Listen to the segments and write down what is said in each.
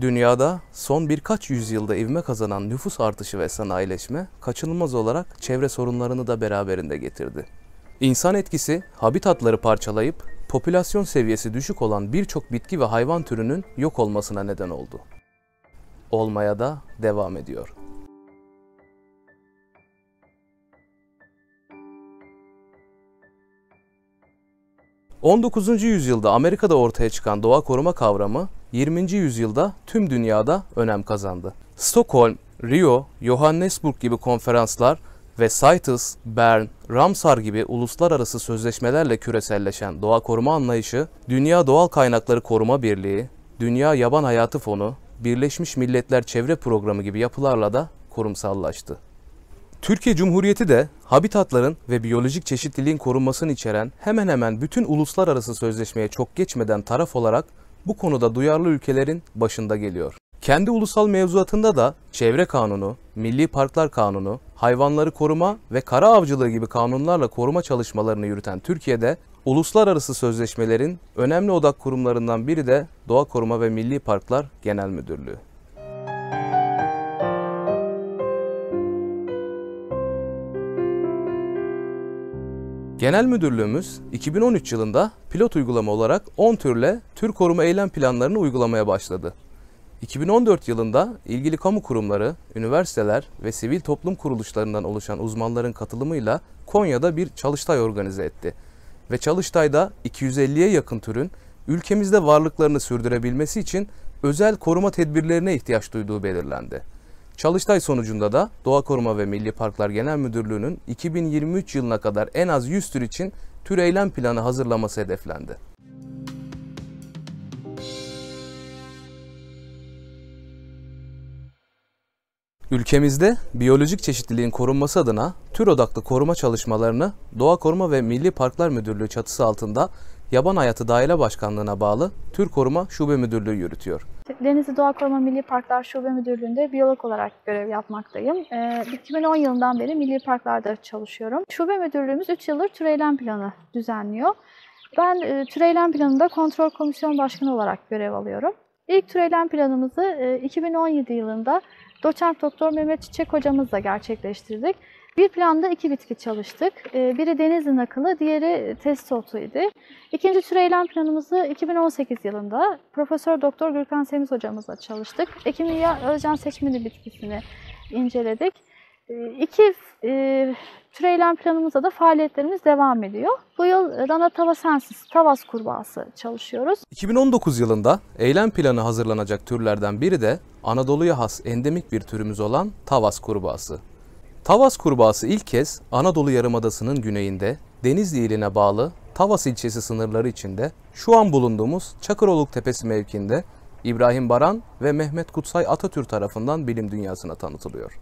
Dünyada son birkaç yüzyılda ivme kazanan nüfus artışı ve sanayileşme kaçınılmaz olarak çevre sorunlarını da beraberinde getirdi. İnsan etkisi habitatları parçalayıp popülasyon seviyesi düşük olan birçok bitki ve hayvan türünün yok olmasına neden oldu. Olmaya da devam ediyor. ...19. yüzyılda Amerika'da ortaya çıkan doğa koruma kavramı 20. yüzyılda tüm dünyada önem kazandı. Stockholm, Rio, Johannesburg gibi konferanslar ve CITES, Bern, Ramsar gibi uluslararası sözleşmelerle küreselleşen doğa koruma anlayışı, Dünya Doğal Kaynakları Koruma Birliği, Dünya Yaban Hayatı Fonu, Birleşmiş Milletler Çevre Programı gibi yapılarla da kurumsallaştı. Türkiye Cumhuriyeti de habitatların ve biyolojik çeşitliliğin korunmasını içeren hemen hemen bütün uluslararası sözleşmeye çok geçmeden taraf olarak bu konuda duyarlı ülkelerin başında geliyor. Kendi ulusal mevzuatında da çevre kanunu, milli parklar kanunu, hayvanları koruma ve kara avcılığı gibi kanunlarla koruma çalışmalarını yürüten Türkiye'de uluslararası sözleşmelerin önemli odak kurumlarından biri de Doğa Koruma ve Milli Parklar Genel Müdürlüğü. Genel Müdürlüğümüz 2013 yılında pilot uygulama olarak 10 türle tür koruma eylem planlarını uygulamaya başladı. 2014 yılında ilgili kamu kurumları, üniversiteler ve sivil toplum kuruluşlarından oluşan uzmanların katılımıyla Konya'da bir çalıştay organize etti. Ve çalıştayda 250'ye yakın türün ülkemizde varlıklarını sürdürebilmesi için özel koruma tedbirlerine ihtiyaç duyduğu belirlendi. Çalıştay sonucunda da Doğa Koruma ve Milli Parklar Genel Müdürlüğü'nün 2023 yılına kadar en az 100 tür için tür eylem planı hazırlaması hedeflendi. Ülkemizde biyolojik çeşitliliğin korunması adına tür odaklı koruma çalışmalarını Doğa Koruma ve Milli Parklar Müdürlüğü çatısı altında Yaban Hayatı Daire Başkanlığı'na bağlı Tür Koruma Şube Müdürlüğü yürütüyor. Denizli Doğa Koruma Milli Parklar Şube Müdürlüğü'nde biyolog olarak görev yapmaktayım. E, ee, 2010 yılından beri milli parklarda çalışıyorum. Şube müdürlüğümüz 3 yıldır tür eylem planı düzenliyor. Ben e, tür eylem planında kontrol komisyon başkanı olarak görev alıyorum. İlk tür eylem planımızı e, 2017 yılında doçent doktor Mehmet Çiçek hocamızla gerçekleştirdik. Bir planda iki bitki çalıştık. Ee, biri Denizli nakılı, diğeri test otuydu. İkinci tür planımızı 2018 yılında Profesör Doktor Gürkan Semiz hocamızla çalıştık. Ekimya Özcan Seçmeni bitkisini inceledik. Ee, iki e, tür planımızda da faaliyetlerimiz devam ediyor. Bu yıl Rana Tavasensis, Tavas kurbağası çalışıyoruz. 2019 yılında eylem planı hazırlanacak türlerden biri de Anadolu'ya has endemik bir türümüz olan Tavas kurbağası. Tavas kurbağası ilk kez Anadolu Yarımadası'nın güneyinde Denizli iline bağlı Tavas ilçesi sınırları içinde şu an bulunduğumuz Çakıroluk Tepesi mevkinde İbrahim Baran ve Mehmet Kutsay Atatürk tarafından bilim dünyasına tanıtılıyor.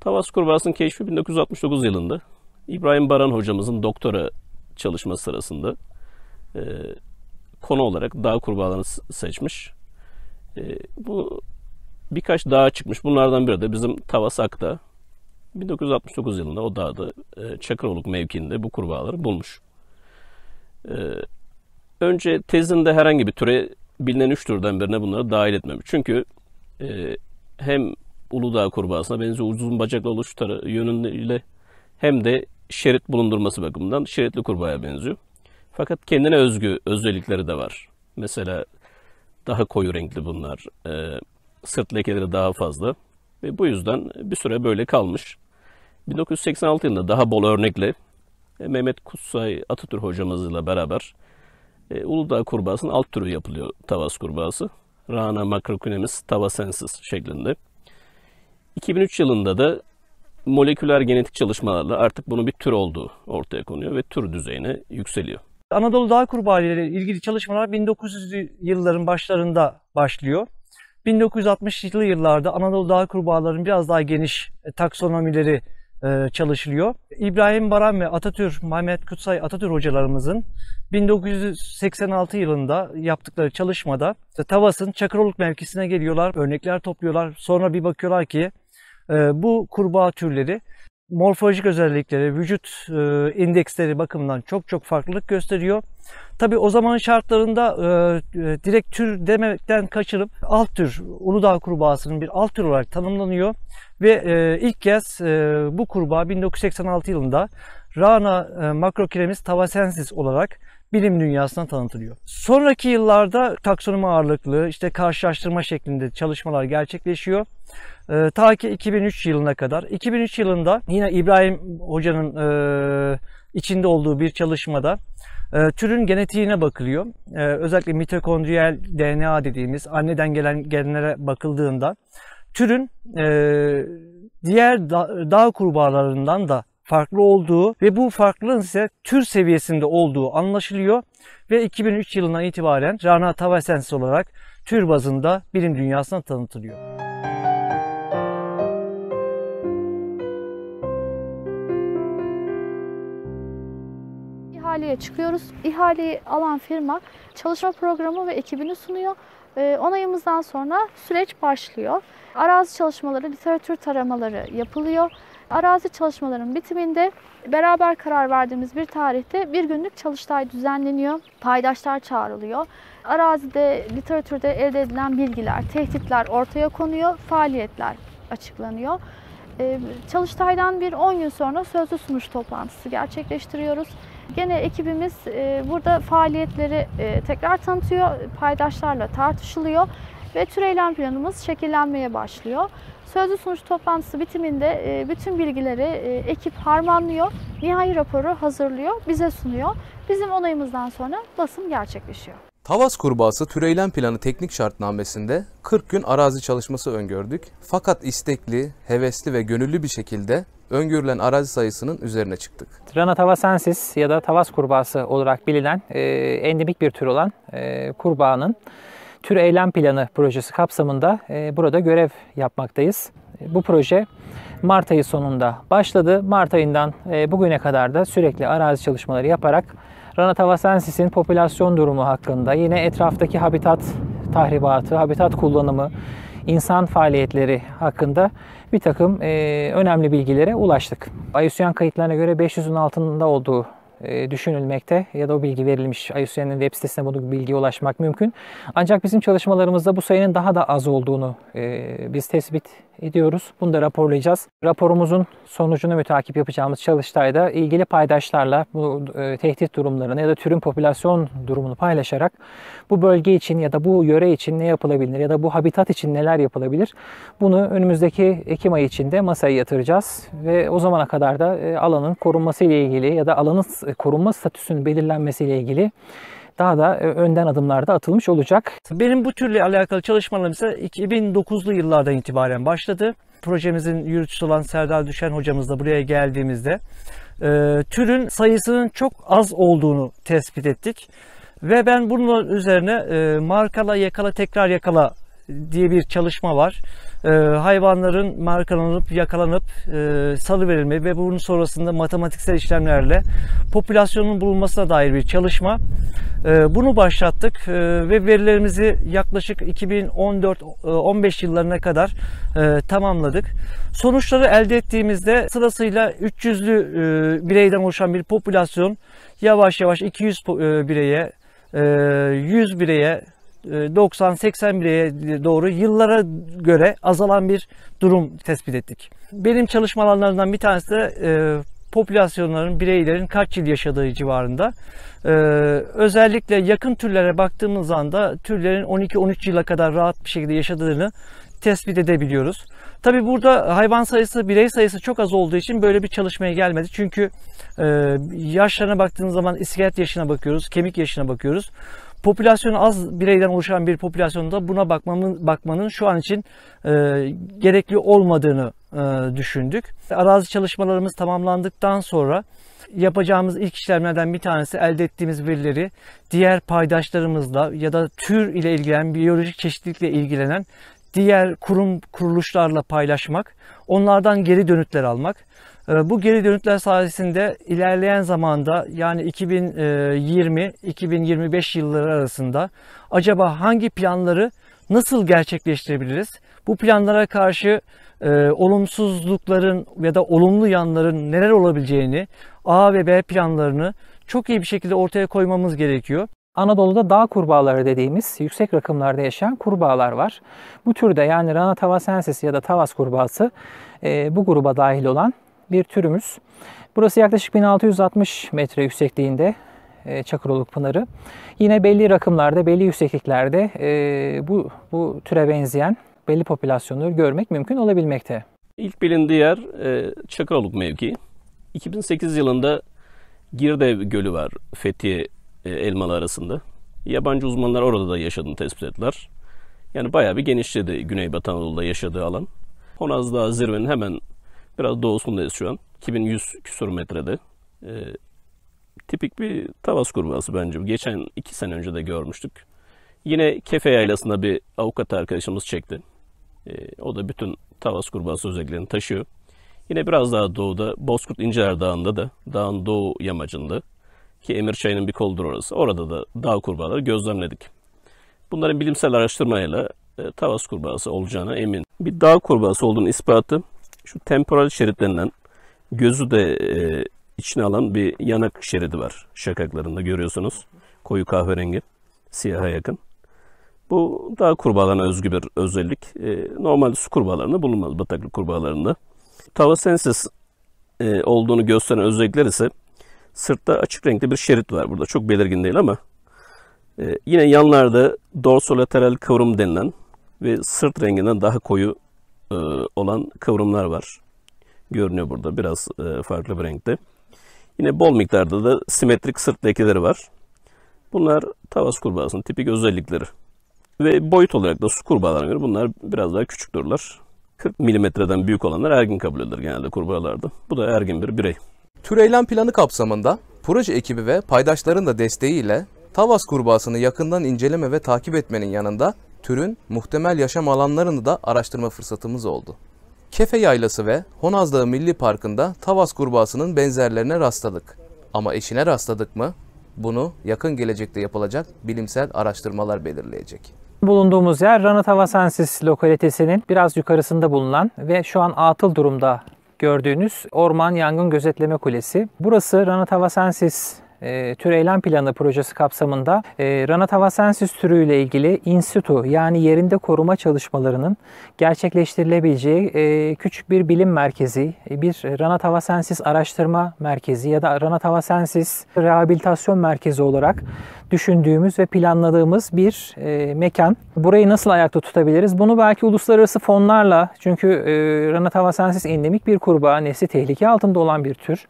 Tavas kurbağasının keşfi 1969 yılında İbrahim Baran hocamızın doktora çalışması sırasında e, konu olarak dağ kurbağalarını seçmiş. E, bu birkaç dağa çıkmış. Bunlardan biri de bizim Tavas Ak'ta 1969 yılında o dağda e, Çakıroluk mevkiinde bu kurbağaları bulmuş. E, önce tezinde herhangi bir türe bilinen üç türden birine bunları dahil etmemiş. Çünkü e, hem Uludağ kurbağasına benziyor uzun bacaklı oluş yönüyle hem de şerit bulundurması bakımından şeritli kurbağaya benziyor. Fakat kendine özgü özellikleri de var. Mesela daha koyu renkli bunlar. E, sırt lekeleri daha fazla. Ve bu yüzden bir süre böyle kalmış. 1986 yılında daha bol örnekle e, Mehmet Kutsay Atatürk hocamızla beraber e, Uludağ kurbağasının alt türü yapılıyor tavas kurbağası. Rana macrocunemis tavasensis şeklinde. 2003 yılında da moleküler genetik çalışmalarla artık bunun bir tür olduğu ortaya konuyor ve tür düzeyine yükseliyor. Anadolu dağ kurbağa ile ilgili çalışmalar 1900'lü yılların başlarında başlıyor. 1960'lı yıllarda Anadolu dağ kurbağaların biraz daha geniş e, taksonomileri e, çalışılıyor. İbrahim Baran ve Atatürk, Mehmet Kutsay Atatürk hocalarımızın 1986 yılında yaptıkları çalışmada Tavas'ın Çakıroluk mevkisine geliyorlar, örnekler topluyorlar. Sonra bir bakıyorlar ki e, bu kurbağa türleri morfolojik özellikleri, vücut e, indeksleri bakımından çok çok farklılık gösteriyor. Tabi o zamanın şartlarında e, e direkt tür demekten kaçırıp alt tür Uludağ kurbağasının bir alt tür olarak tanımlanıyor. Ve e, ilk kez e, bu kurbağa 1986 yılında Rana e, macrokiremis tavasensis olarak bilim dünyasına tanıtılıyor. Sonraki yıllarda taksonomi ağırlıklı işte karşılaştırma şeklinde çalışmalar gerçekleşiyor. Ee, ta ki 2003 yılına kadar. 2003 yılında yine İbrahim Hoca'nın e, içinde olduğu bir çalışmada e, türün genetiğine bakılıyor. E, özellikle mitokondriyel DNA dediğimiz anneden gelen genlere bakıldığında türün e, diğer da, dağ kurbağalarından da farklı olduğu ve bu farklılığın ise tür seviyesinde olduğu anlaşılıyor ve 2003 yılından itibaren Rana Tavasensis olarak tür bazında bilim dünyasına tanıtılıyor. İhaleye çıkıyoruz. İhaleyi alan firma çalışma programı ve ekibini sunuyor. Ee, onayımızdan sonra süreç başlıyor. Arazi çalışmaları, literatür taramaları yapılıyor. Arazi çalışmalarının bitiminde beraber karar verdiğimiz bir tarihte bir günlük çalıştay düzenleniyor. Paydaşlar çağrılıyor. Arazide, literatürde elde edilen bilgiler, tehditler ortaya konuyor, faaliyetler açıklanıyor. Ee, çalıştay'dan bir 10 gün sonra sözlü sunuş toplantısı gerçekleştiriyoruz. Gene ekibimiz e, burada faaliyetleri e, tekrar tanıtıyor, paydaşlarla tartışılıyor ve türeylem planımız şekillenmeye başlıyor. Sözlü sonuç toplantısı bitiminde e, bütün bilgileri e, ekip harmanlıyor, nihai raporu hazırlıyor, bize sunuyor. Bizim onayımızdan sonra basım gerçekleşiyor. Tavas Kurbağası türeylen Planı teknik şartnamesinde 40 gün arazi çalışması öngördük. Fakat istekli, hevesli ve gönüllü bir şekilde öngörülen arazi sayısının üzerine çıktık. Trana tavasensis ya da tavas kurbağası olarak bilinen e, endemik bir tür olan e, kurbağanın Tür Eylem Planı projesi kapsamında e, burada görev yapmaktayız. E, bu proje Mart ayı sonunda başladı. Mart ayından e, bugüne kadar da sürekli arazi çalışmaları yaparak Ranatavasensis'in popülasyon durumu hakkında yine etraftaki habitat tahribatı, habitat kullanımı, insan faaliyetleri hakkında bir takım e, önemli bilgilere ulaştık. IUCN kayıtlarına göre 500'ün altında olduğu e, düşünülmekte ya da o bilgi verilmiş. IUCN'in web sitesine bunu bilgiye ulaşmak mümkün. Ancak bizim çalışmalarımızda bu sayının daha da az olduğunu e, biz tespit ediyoruz. Bunu da raporlayacağız. Raporumuzun sonucunu takip yapacağımız çalıştayda ilgili paydaşlarla bu e, tehdit durumlarını ya da türün popülasyon durumunu paylaşarak bu bölge için ya da bu yöre için ne yapılabilir ya da bu habitat için neler yapılabilir bunu önümüzdeki Ekim ayı içinde masaya yatıracağız ve o zamana kadar da e, alanın korunması ile ilgili ya da alanın korunma statüsünün belirlenmesi ile ilgili daha da e, önden adımlarda atılmış olacak. Benim bu türle alakalı çalışmalarım ise 2009'lu yıllardan itibaren başladı. Projemizin yürütücüsü olan Serdar Düşen hocamızla buraya geldiğimizde e, türün sayısının çok az olduğunu tespit ettik. Ve ben bunun üzerine e, markala yakala tekrar yakala diye bir çalışma var. E, hayvanların markalanıp yakalanıp e, verilme ve bunun sonrasında matematiksel işlemlerle popülasyonun bulunmasına dair bir çalışma. E, bunu başlattık e, ve verilerimizi yaklaşık 2014-15 e, yıllarına kadar e, tamamladık. Sonuçları elde ettiğimizde sırasıyla 300'lü e, bireyden oluşan bir popülasyon yavaş yavaş 200 e, bireye, 100 e, bireye 90-81'e doğru yıllara göre azalan bir durum tespit ettik. Benim çalışma alanlarından bir tanesi de e, popülasyonların, bireylerin kaç yıl yaşadığı civarında. Ee, özellikle yakın türlere baktığımız anda türlerin 12-13 yıla kadar rahat bir şekilde yaşadığını tespit edebiliyoruz. Tabi burada hayvan sayısı, birey sayısı çok az olduğu için böyle bir çalışmaya gelmedi. Çünkü e, yaşlarına baktığınız zaman iskelet yaşına bakıyoruz, kemik yaşına bakıyoruz. Popülasyon az bireyden oluşan bir popülasyonda buna bakmanın, bakmanın şu an için e, gerekli olmadığını e, düşündük. Arazi çalışmalarımız tamamlandıktan sonra yapacağımız ilk işlemlerden bir tanesi elde ettiğimiz verileri diğer paydaşlarımızla ya da tür ile ilgilenen, biyolojik çeşitlilikle ilgilenen diğer kurum kuruluşlarla paylaşmak, onlardan geri dönütler almak. Ee, bu geri dönütler sayesinde ilerleyen zamanda yani 2020-2025 e, yılları arasında acaba hangi planları nasıl gerçekleştirebiliriz? Bu planlara karşı e, olumsuzlukların ya da olumlu yanların neler olabileceğini A ve B planlarını çok iyi bir şekilde ortaya koymamız gerekiyor. Anadolu'da dağ kurbağaları dediğimiz yüksek rakımlarda yaşayan kurbağalar var. Bu türde yani Rana tavasensis ya da tavas kurbağası e, bu gruba dahil olan bir türümüz. Burası yaklaşık 1660 metre yüksekliğinde e, Çakıroluk Pınarı. Yine belli rakımlarda, belli yüksekliklerde e, bu, bu türe benzeyen belli popülasyonları görmek mümkün olabilmekte. İlk bilindiği yer e, Çakıroluk mevkii. 2008 yılında Girdev Gölü var Fethiye Elmalı arasında. Yabancı uzmanlar orada da yaşadığını tespit ettiler. Yani bayağı bir genişledi Güneybatı Anadolu'da yaşadığı alan. Honaz Dağı zirvenin hemen Biraz doğusundayız şu an. 2100 küsur metrede. E, tipik bir tavas kurbağası bence. Geçen iki sene önce de görmüştük. Yine Kefe Yaylası'nda bir avukat arkadaşımız çekti. E, o da bütün tavas kurbağası özelliklerini taşıyor. Yine biraz daha doğuda Bozkurt İnceler Dağı'nda da dağın doğu yamacında ki Emir Çayı'nın bir koldur orası. Orada da dağ kurbağaları gözlemledik. Bunların bilimsel araştırmayla e, tavas kurbağası olacağına emin. Bir dağ kurbağası olduğunu ispatı şu temporal şeritlerinden gözü de e, içine alan bir yanak şeridi var şakaklarında görüyorsunuz. Koyu kahverengi, siyaha yakın. Bu daha kurbağalarına özgü bir özellik. E, normal su kurbağalarında bulunmaz bataklık kurbağalarında. Tavasensis e, olduğunu gösteren özellikler ise sırtta açık renkli bir şerit var burada. Çok belirgin değil ama e, yine yanlarda dorsolateral kıvrım denilen ve sırt renginden daha koyu e, olan kıvrımlar var. Görünüyor burada biraz e, farklı bir renkte. Yine bol miktarda da simetrik sırt lekeleri var. Bunlar tavas kurbağasının tipik özellikleri. Ve boyut olarak da su kurbağalarına göre bunlar biraz daha küçük dururlar 40 milimetreden büyük olanlar ergin kabul edilir genelde kurbağalarda. Bu da ergin bir birey. Türeylan planı kapsamında proje ekibi ve paydaşların da desteğiyle Tavas kurbağasını yakından inceleme ve takip etmenin yanında türün muhtemel yaşam alanlarını da araştırma fırsatımız oldu. Kefe Yaylası ve Honaz Dağı Milli Parkı'nda Tavas kurbağasının benzerlerine rastladık. Ama eşine rastladık mı? Bunu yakın gelecekte yapılacak bilimsel araştırmalar belirleyecek. Bulunduğumuz yer Ranatavasensis lokalitesinin biraz yukarısında bulunan ve şu an atıl durumda gördüğünüz Orman Yangın Gözetleme Kulesi. Burası Ranatavasensis e, Tür Eylem Planı projesi kapsamında e, Ranatavasensis türüyle ilgili institu yani yerinde koruma çalışmalarının gerçekleştirilebileceği e, küçük bir bilim merkezi, e, bir Ranatavasensis araştırma merkezi ya da Ranatavasensis rehabilitasyon merkezi olarak düşündüğümüz ve planladığımız bir e, mekan. Burayı nasıl ayakta tutabiliriz? Bunu belki uluslararası fonlarla çünkü e, Ranatavasensis endemik bir kurbağa nesli tehlike altında olan bir tür.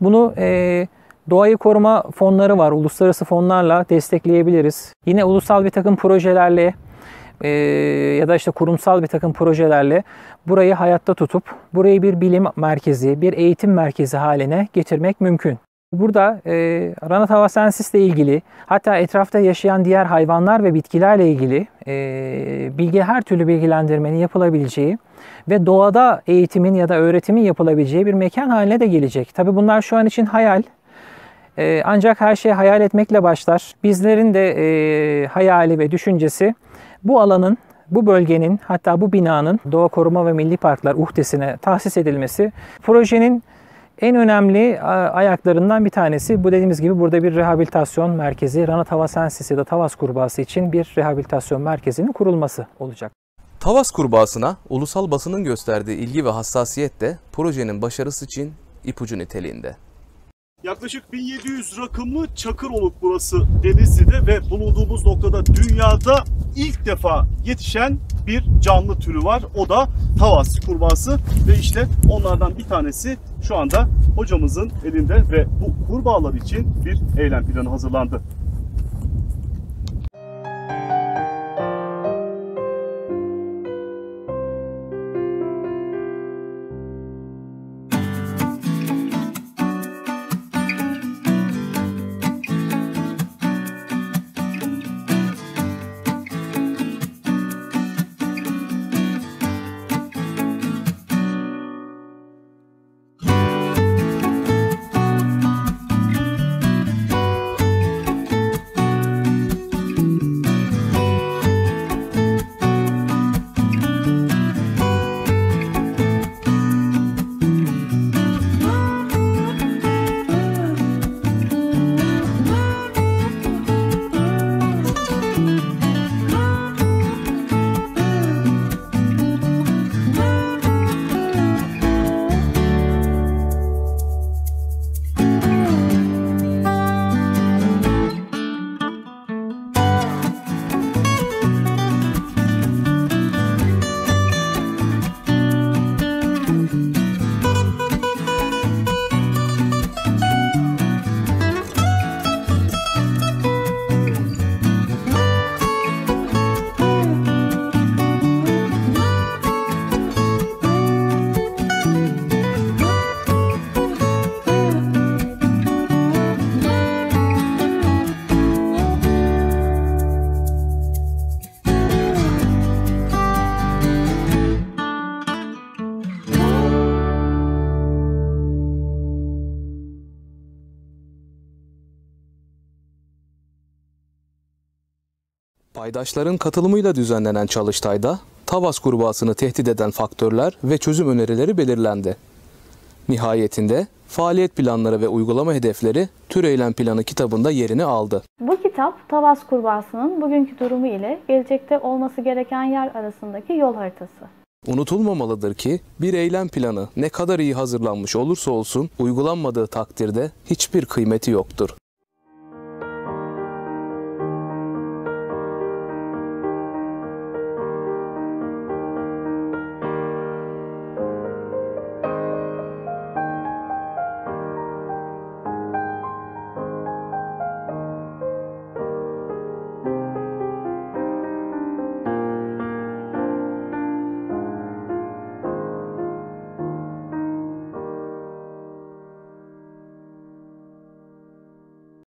Bunu e, Doğayı koruma fonları var. Uluslararası fonlarla destekleyebiliriz. Yine ulusal bir takım projelerle e, ya da işte kurumsal bir takım projelerle burayı hayatta tutup burayı bir bilim merkezi, bir eğitim merkezi haline getirmek mümkün. Burada e, Ranatava sensis ile ilgili hatta etrafta yaşayan diğer hayvanlar ve bitkilerle ilgili e, bilgi her türlü bilgilendirmenin yapılabileceği ve doğada eğitimin ya da öğretimin yapılabileceği bir mekan haline de gelecek. Tabi bunlar şu an için hayal. E, ancak her şey hayal etmekle başlar. Bizlerin de e, hayali ve düşüncesi bu alanın bu bölgenin hatta bu binanın Doğa Koruma ve Milli Parklar uhdesine tahsis edilmesi projenin en önemli ayaklarından bir tanesi bu dediğimiz gibi burada bir rehabilitasyon merkezi Rana Tavasensis ya da Tavas Kurbağası için bir rehabilitasyon merkezinin kurulması olacak. Tavas Kurbağası'na ulusal basının gösterdiği ilgi ve hassasiyet de projenin başarısı için ipucu niteliğinde. Yaklaşık 1700 rakımlı çakır oluk burası Denizli'de ve bulunduğumuz noktada dünyada ilk defa yetişen bir canlı türü var. O da tavas kurbağası ve işte onlardan bir tanesi şu anda hocamızın elinde ve bu kurbağalar için bir eylem planı hazırlandı. Paydaşların katılımıyla düzenlenen çalıştayda Tavas kurbağasını tehdit eden faktörler ve çözüm önerileri belirlendi. Nihayetinde faaliyet planları ve uygulama hedefleri Türeylen Planı kitabında yerini aldı. Bu kitap Tavas kurbağasının bugünkü durumu ile gelecekte olması gereken yer arasındaki yol haritası. Unutulmamalıdır ki bir eylem planı ne kadar iyi hazırlanmış olursa olsun uygulanmadığı takdirde hiçbir kıymeti yoktur.